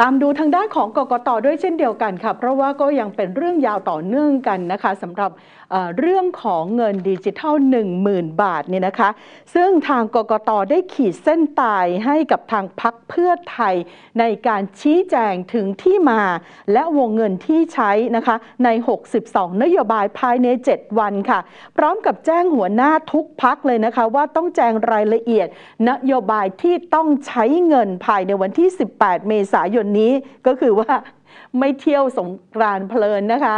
ตามดูทางด้านของกกตด้วยเช่นเดียวกันค่ะเพราะว่าก็ยังเป็นเรื่องยาวต่อเนื่องกันนะคะสำหรับเรื่องของเงินดิจิทัล10,000 บาทเนี่ยนะคะ ซึ่งทางกกตได้ขีดเส้นตายให้กับทางพักเพื่อไทยในการชี้แจงถึงที่มา และวงเงินที่ใช้นะคะใน 62 นโยบายภายใน 7 วันค่ะ พร้อมกับแจ้งหัวหน้าทุกพักเลยนะคะว่าต้องแจงรายละเอียด นโยบายที่ต้องใช้เงินภายในวันที่ 18 เมษายนนี้ก็คือว่าไม่เที่ยวสงกรานเพลินนะคะ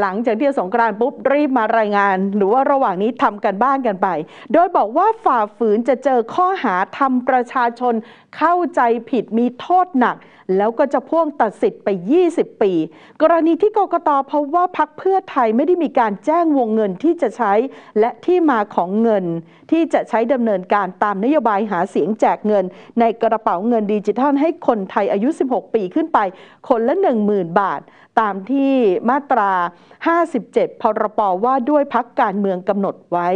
หลังจากที่สงกรานปุ๊บรีบมารายงาน หรือว่าระหว่างนี้ทำกันบ้านกันไป โดยบอกว่าฝ่าฝืนจะเจอข้อหาทำประชาชนเข้าใจผิดมีโทษหนัก แล้วก็จะพ่วงตัดสิทธิ์ไป 20 ปี กรณีที่กกตพบว่าพักเพื่อไทยไม่ได้มีการแจ้งวงเงินที่จะใช้และที่มาของเงิน ที่จะใช้ดำเนินการตามนโยบายหาเสียงแจกเงิน ในกระเป๋าเงินดิจิทัล ให้คนไทยอายุ 16 ปีขึ้นไป คนละ10,000บาทตามที่มาตรา57 พรป ว่าด้วยพักการเมืองกำหนดไว้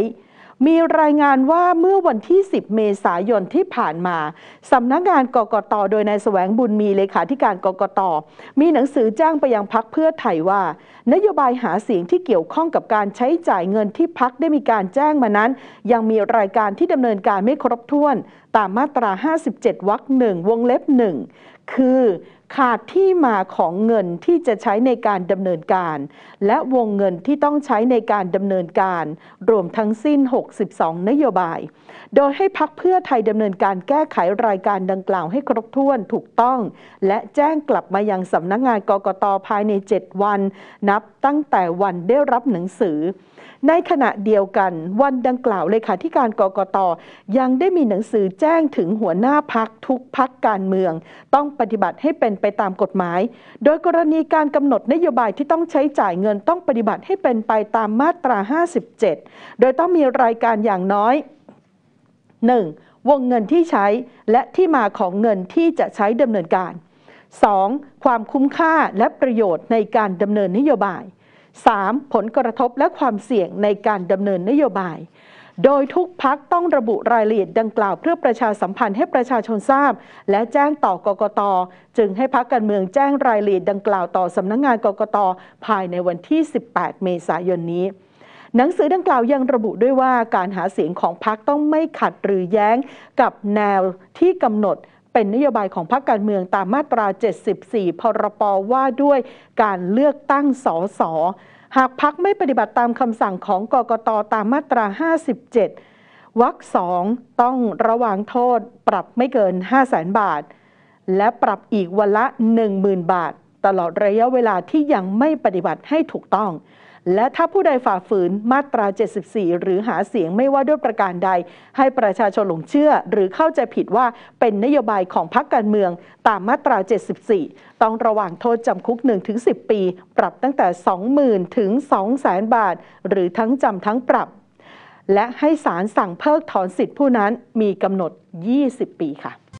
มีรายงานว่าเมื่อวันที่ 10 เมษายนที่ผ่านมาสำนักงงานกกตโดยนายแสวงบุญมีเลขาธิการกกตมีหนังสือแจ้งไปยังพักเพื่อไทยว่า นโยบายหาเสียงที่เกี่ยวข้องกับการใช้จ่ายเงินที่พักได้มีการแจ้งมานั้น ยังมีรายการที่ดำเนินการไม่ครบถ้วน ตามมาตรา 57 วรรคหนึ่งวงเล็บหนึ่งคือขาดที่มาของเงินที่จะใช้ในการดำเนินการ และวงเงินที่ต้องใช้ในการดำเนินการ รวมทั้งสิ้น 62 นโยบาย โดยให้พักเพื่อไทยดำเนินการแก้ไขรายการดังกล่าวให้ครบถ้วนถูกต้อง และแจ้งกลับมายังสำนักงงานกกตภายใน 7 วัน นับตั้งแต่วันได้รับหนังสือ ในขณะเดียวกัน วันดังกล่าวเลขาธิการกกตยังได้มีหนังสือแจ้งถึงหัวหน้าพักทุกพักการเมือง ต้องปฏิบัติให้เป็นไปตามกฎหมาย โดยกรณีการกำหนดนโยบายที่ต้องใช้จ่ายเงินต้องปฏิบัติให้เป็นไปตามมาตรา57 โดยต้องมีรายการอย่างน้อย 1. วงเงินที่ใช้และที่มาของเงินที่จะใช้ดำเนินการ 2. ความคุ้มค่าและประโยชน์ในการดำเนินนโยบาย 3. ผลกระทบและความเสี่ยงในการดำเนินนโยบายโดยทุกพักต้องระบุรายละเอียดดังกล่าวเพื่อประชาสัมพันธ์ให้ประชาชนทราบ และแจ้งต่อกกตจึงให้พักการเมืองแจ้งรายละเอียดดังกล่าวต่อสำนักงงานกกตภายในวันที่ 18 เมษายนนี้ หนังสือดังกล่าวยังระบุด้วยว่าการหาเสียงของพรรคต้องไม่ขัดหรือแย้งกับแนวที่กำหนดเป็นนโยบายของพรรคการเมืองตามมาตรา 74 พรปว่าด้วยการเลือกตั้งสสหากพักไม่ปฏิบัติตามคำสั่งของกกตตามมาตรา 57วรรคสองต้องระวางโทษปรับไม่เกิน 5 0 0แสนบาท และปรับอีกวันละ10,000 บาท ตลอดระยะเวลาที่ยังไม่ปฏิบัติให้ถูกต้องและถ้าผู้ใดฝ่าฝืนมาตรา 74 หรือหาเสียงไม่ว่าด้วยประการใด ให้ประชาชนหลงเชื่อ หรือเข้าใจผิดว่าเป็นนโยบายของพรรคการเมืองตามมาตรา 74 ต้องระวังโทษจำคุก 1-10 ปี ปรับตั้งแต่ 20,000 ถึง 200,000 บาท หรือทั้งจำทั้งปรับ และให้ศาลสั่งเพิกถอนสิทธิผู้นั้นมีกำหนด 20 ปีค่ะ